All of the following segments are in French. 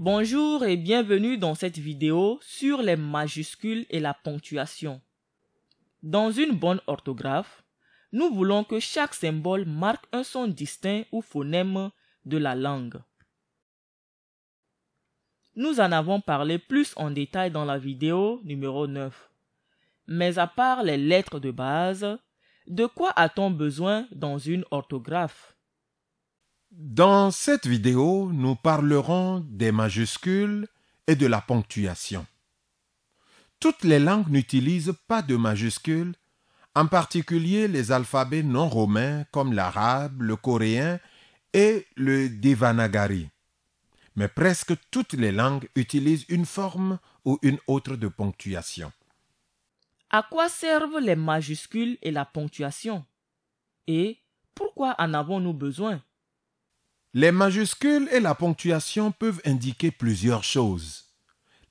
Bonjour et bienvenue dans cette vidéo sur les majuscules et la ponctuation. Dans une bonne orthographe, nous voulons que chaque symbole marque un son distinct ou phonème de la langue. Nous en avons parlé plus en détail dans la vidéo numéro 9. Mais à part les lettres de base, de quoi a-t-on besoin dans une orthographe dans cette vidéo, nous parlerons des majuscules et de la ponctuation. Toutes les langues n'utilisent pas de majuscules, en particulier les alphabets non romains comme l'arabe, le coréen et le devanagari. Mais presque toutes les langues utilisent une forme ou une autre de ponctuation. À quoi servent les majuscules et la ponctuation Et pourquoi en avons-nous besoin les majuscules et la ponctuation peuvent indiquer plusieurs choses.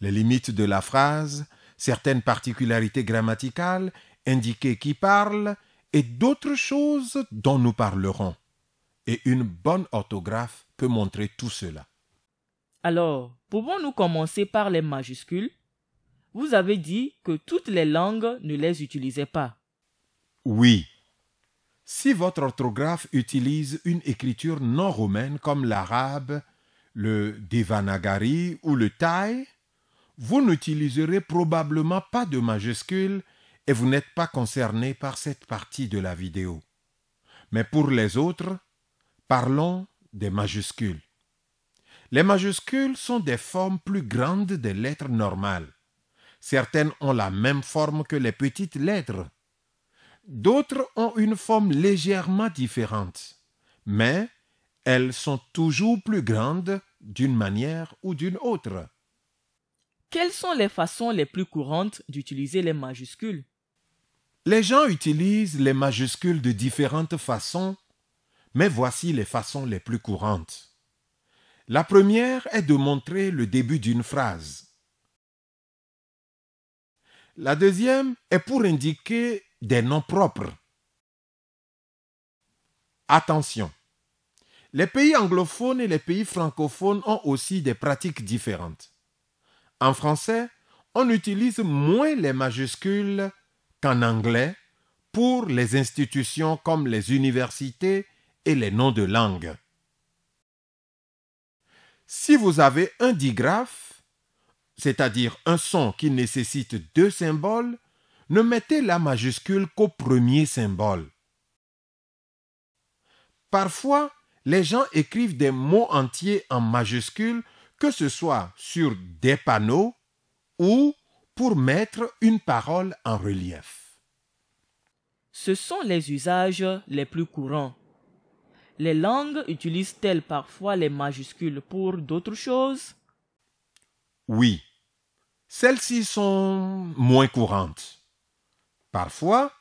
Les limites de la phrase, certaines particularités grammaticales, indiquer qui parle, et d'autres choses dont nous parlerons. Et une bonne orthographe peut montrer tout cela. Alors, pouvons-nous commencer par les majuscules Vous avez dit que toutes les langues ne les utilisaient pas. Oui, si votre orthographe utilise une écriture non romaine comme l'arabe, le devanagari ou le thaï, vous n'utiliserez probablement pas de majuscules et vous n'êtes pas concerné par cette partie de la vidéo. Mais pour les autres, parlons des majuscules. Les majuscules sont des formes plus grandes des lettres normales. Certaines ont la même forme que les petites lettres, D'autres ont une forme légèrement différente, mais elles sont toujours plus grandes d'une manière ou d'une autre. Quelles sont les façons les plus courantes d'utiliser les majuscules Les gens utilisent les majuscules de différentes façons, mais voici les façons les plus courantes. La première est de montrer le début d'une phrase. La deuxième est pour indiquer des noms propres. Attention, les pays anglophones et les pays francophones ont aussi des pratiques différentes. En français, on utilise moins les majuscules qu'en anglais pour les institutions comme les universités et les noms de langue. Si vous avez un digraphe, c'est-à-dire un son qui nécessite deux symboles, ne mettez la majuscule qu'au premier symbole. Parfois, les gens écrivent des mots entiers en majuscule, que ce soit sur des panneaux ou pour mettre une parole en relief. Ce sont les usages les plus courants. Les langues utilisent-elles parfois les majuscules pour d'autres choses Oui. Celles-ci sont moins courantes. Parfois,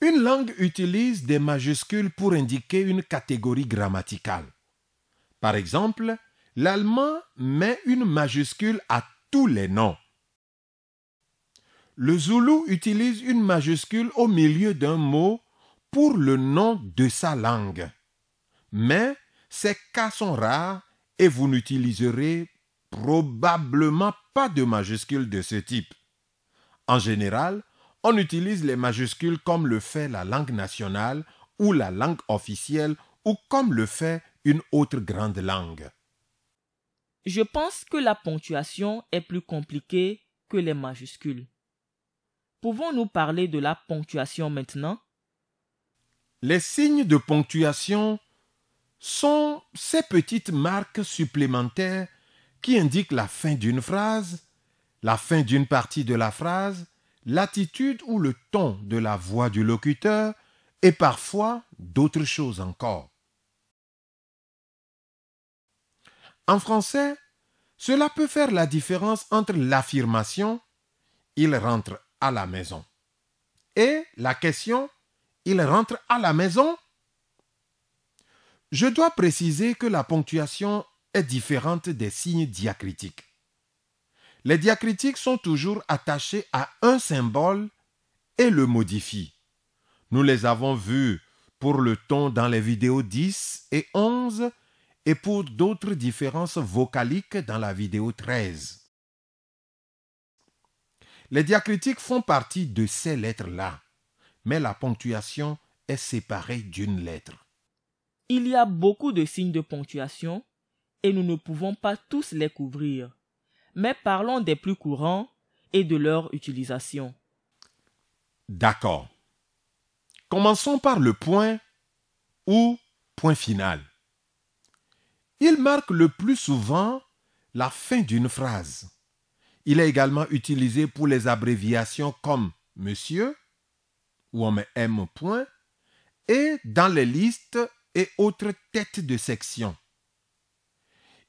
une langue utilise des majuscules pour indiquer une catégorie grammaticale. Par exemple, l'allemand met une majuscule à tous les noms. Le zoulou utilise une majuscule au milieu d'un mot pour le nom de sa langue. Mais ces cas sont rares et vous n'utiliserez probablement pas de majuscules de ce type. En général, on utilise les majuscules comme le fait la langue nationale ou la langue officielle ou comme le fait une autre grande langue. Je pense que la ponctuation est plus compliquée que les majuscules. Pouvons-nous parler de la ponctuation maintenant Les signes de ponctuation sont ces petites marques supplémentaires qui indiquent la fin d'une phrase, la fin d'une partie de la phrase, l'attitude ou le ton de la voix du locuteur et parfois d'autres choses encore. En français, cela peut faire la différence entre l'affirmation il rentre à la maison et la question il rentre à la maison Je dois préciser que la ponctuation est différente des signes diacritiques. Les diacritiques sont toujours attachés à un symbole et le modifient. Nous les avons vus pour le ton dans les vidéos 10 et 11 et pour d'autres différences vocaliques dans la vidéo 13. Les diacritiques font partie de ces lettres-là, mais la ponctuation est séparée d'une lettre. Il y a beaucoup de signes de ponctuation et nous ne pouvons pas tous les couvrir mais parlons des plus courants et de leur utilisation. D'accord. Commençons par le point ou point final. Il marque le plus souvent la fin d'une phrase. Il est également utilisé pour les abréviations comme monsieur ou en M point et dans les listes et autres têtes de section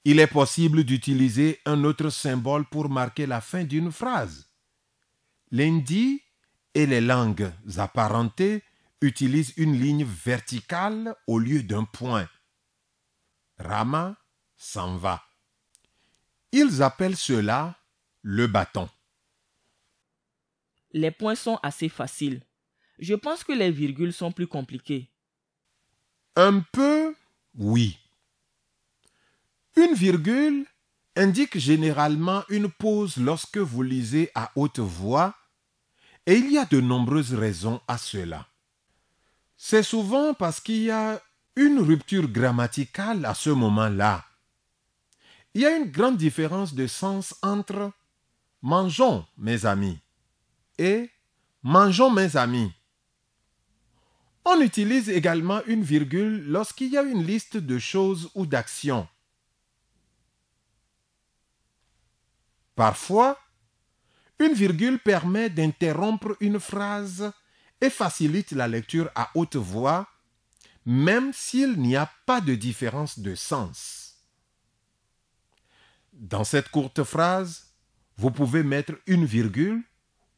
il est possible d'utiliser un autre symbole pour marquer la fin d'une phrase. L'hindi et les langues apparentées utilisent une ligne verticale au lieu d'un point. Rama s'en va. Ils appellent cela le bâton. Les points sont assez faciles. Je pense que les virgules sont plus compliquées. Un peu, oui. Une virgule indique généralement une pause lorsque vous lisez à haute voix, et il y a de nombreuses raisons à cela. C'est souvent parce qu'il y a une rupture grammaticale à ce moment-là. Il y a une grande différence de sens entre Mangeons, mes amis et Mangeons, mes amis. On utilise également une virgule lorsqu'il y a une liste de choses ou d'actions. Parfois, une virgule permet d'interrompre une phrase et facilite la lecture à haute voix, même s'il n'y a pas de différence de sens. Dans cette courte phrase, vous pouvez mettre une virgule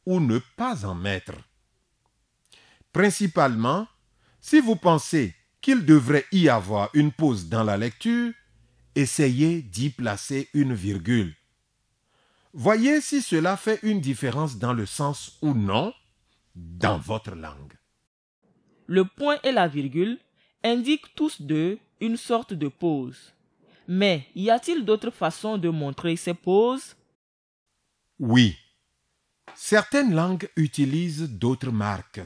ou ne pas en mettre. Principalement, si vous pensez qu'il devrait y avoir une pause dans la lecture, essayez d'y placer une virgule. Voyez si cela fait une différence dans le sens ou non dans votre langue. Le point et la virgule indiquent tous deux une sorte de pause. Mais y a-t-il d'autres façons de montrer ces pauses Oui. Certaines langues utilisent d'autres marques.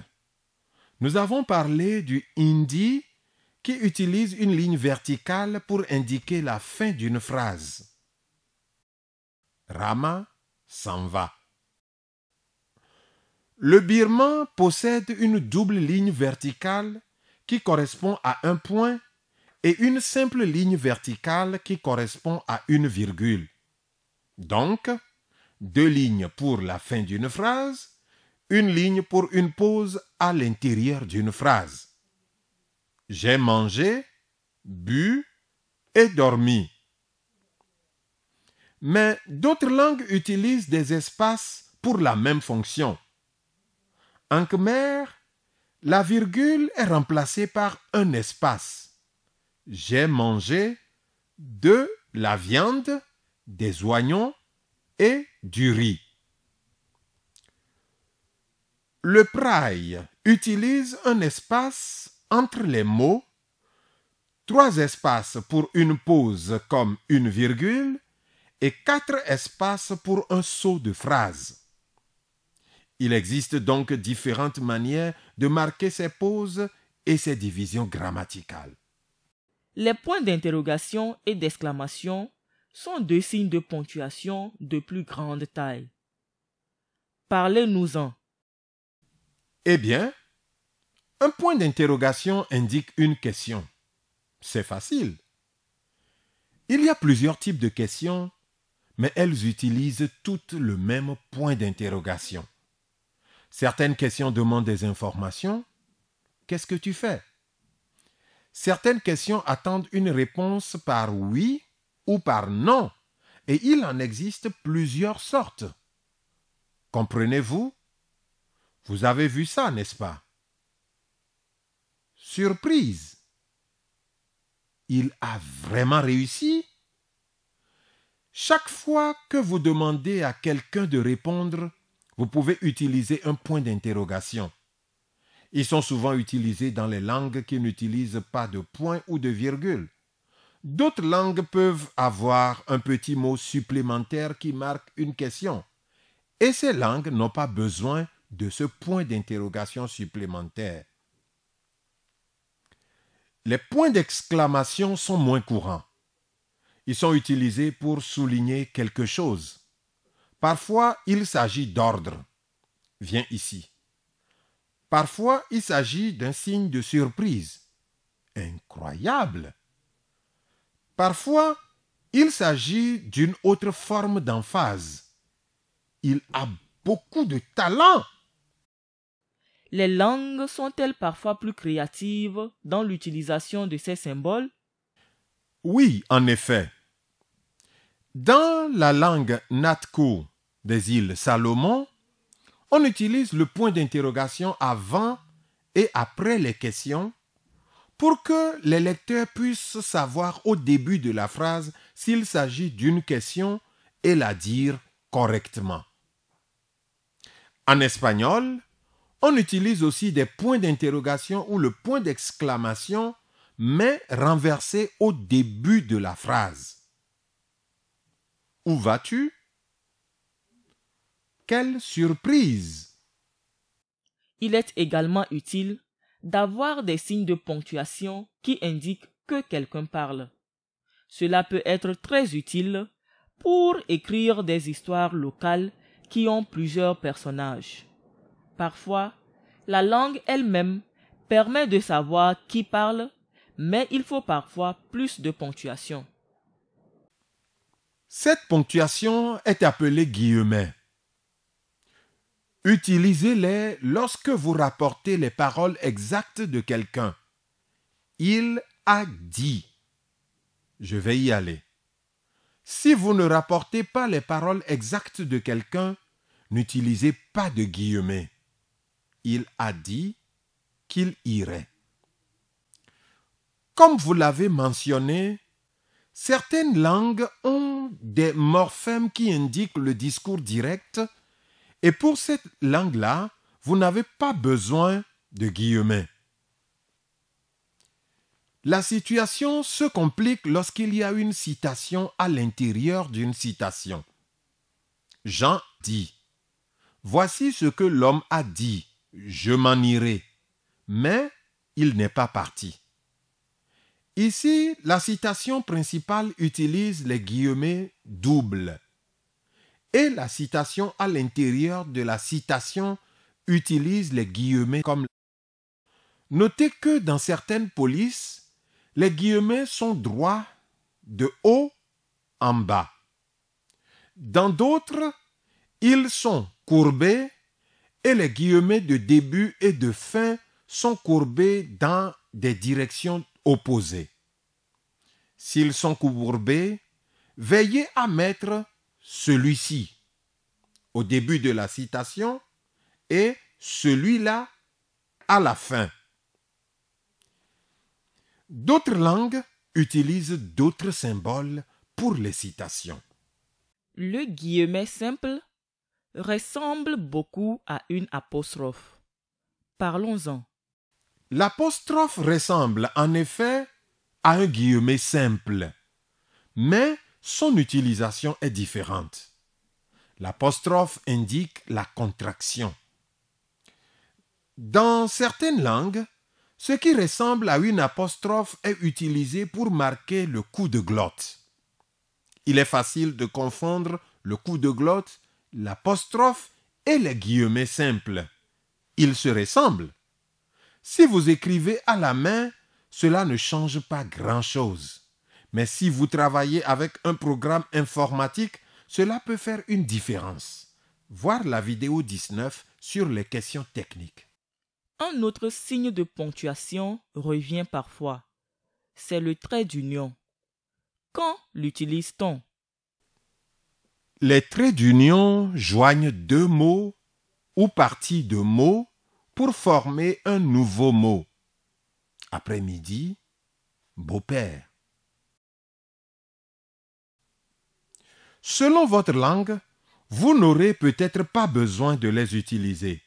Nous avons parlé du hindi qui utilise une ligne verticale pour indiquer la fin d'une phrase. Rama s'en va. Le birman possède une double ligne verticale qui correspond à un point et une simple ligne verticale qui correspond à une virgule. Donc, deux lignes pour la fin d'une phrase, une ligne pour une pause à l'intérieur d'une phrase. J'ai mangé, bu et dormi mais d'autres langues utilisent des espaces pour la même fonction. En khmer, la virgule est remplacée par un espace. J'ai mangé de la viande, des oignons et du riz. Le praille utilise un espace entre les mots, trois espaces pour une pause comme une virgule et quatre espaces pour un saut de phrase. Il existe donc différentes manières de marquer ces pauses et ces divisions grammaticales. Les points d'interrogation et d'exclamation sont deux signes de ponctuation de plus grande taille. Parlez-nous-en. Eh bien, un point d'interrogation indique une question. C'est facile. Il y a plusieurs types de questions mais elles utilisent toutes le même point d'interrogation. Certaines questions demandent des informations. Qu'est-ce que tu fais Certaines questions attendent une réponse par oui ou par non, et il en existe plusieurs sortes. Comprenez-vous Vous avez vu ça, n'est-ce pas Surprise Il a vraiment réussi chaque fois que vous demandez à quelqu'un de répondre, vous pouvez utiliser un point d'interrogation. Ils sont souvent utilisés dans les langues qui n'utilisent pas de point ou de virgule. D'autres langues peuvent avoir un petit mot supplémentaire qui marque une question. Et ces langues n'ont pas besoin de ce point d'interrogation supplémentaire. Les points d'exclamation sont moins courants ils sont utilisés pour souligner quelque chose. Parfois, il s'agit d'ordre. Viens ici. Parfois, il s'agit d'un signe de surprise. Incroyable. Parfois, il s'agit d'une autre forme d'emphase. Il a beaucoup de talent. Les langues sont-elles parfois plus créatives dans l'utilisation de ces symboles Oui, en effet. Dans la langue natko des îles Salomon, on utilise le point d'interrogation avant et après les questions pour que les lecteurs puissent savoir au début de la phrase s'il s'agit d'une question et la dire correctement. En espagnol, on utilise aussi des points d'interrogation ou le point d'exclamation, mais renversé au début de la phrase. Où vas-tu Quelle surprise Il est également utile d'avoir des signes de ponctuation qui indiquent que quelqu'un parle. Cela peut être très utile pour écrire des histoires locales qui ont plusieurs personnages. Parfois, la langue elle-même permet de savoir qui parle, mais il faut parfois plus de ponctuation. Cette ponctuation est appelée guillemets. Utilisez-les lorsque vous rapportez les paroles exactes de quelqu'un. Il a dit. Je vais y aller. Si vous ne rapportez pas les paroles exactes de quelqu'un, n'utilisez pas de guillemets. Il a dit qu'il irait. Comme vous l'avez mentionné, Certaines langues ont des morphèmes qui indiquent le discours direct et pour cette langue-là, vous n'avez pas besoin de guillemets. La situation se complique lorsqu'il y a une citation à l'intérieur d'une citation. Jean dit Voici ce que l'homme a dit, je m'en irai. Mais il n'est pas parti. Ici, la citation principale utilise les guillemets doubles et la citation à l'intérieur de la citation utilise les guillemets comme Notez que dans certaines polices, les guillemets sont droits de haut en bas. Dans d'autres, ils sont courbés et les guillemets de début et de fin sont courbés dans des directions opposés. S'ils sont courbés, veillez à mettre celui-ci au début de la citation et celui-là à la fin. D'autres langues utilisent d'autres symboles pour les citations. Le guillemet simple ressemble beaucoup à une apostrophe. Parlons-en. L'apostrophe ressemble en effet à un guillemet simple, mais son utilisation est différente. L'apostrophe indique la contraction. Dans certaines langues, ce qui ressemble à une apostrophe est utilisé pour marquer le coup de glotte. Il est facile de confondre le coup de glotte, l'apostrophe et les guillemets simples. Ils se ressemblent, si vous écrivez à la main, cela ne change pas grand-chose. Mais si vous travaillez avec un programme informatique, cela peut faire une différence. Voir la vidéo 19 sur les questions techniques. Un autre signe de ponctuation revient parfois. C'est le trait d'union. Quand l'utilise-t-on Les traits d'union joignent deux mots ou parties de mots pour former un nouveau mot. Après-midi, beau-père. Selon votre langue, vous n'aurez peut-être pas besoin de les utiliser.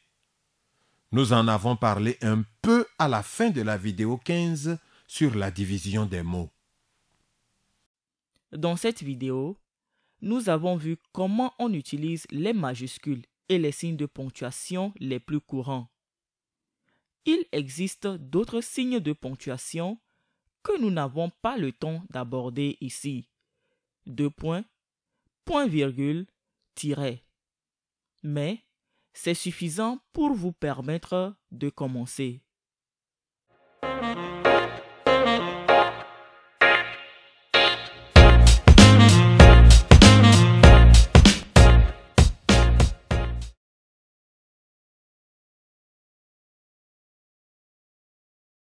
Nous en avons parlé un peu à la fin de la vidéo 15 sur la division des mots. Dans cette vidéo, nous avons vu comment on utilise les majuscules et les signes de ponctuation les plus courants. Il existe d'autres signes de ponctuation que nous n'avons pas le temps d'aborder ici. Deux points, point virgule, tiret. Mais c'est suffisant pour vous permettre de commencer.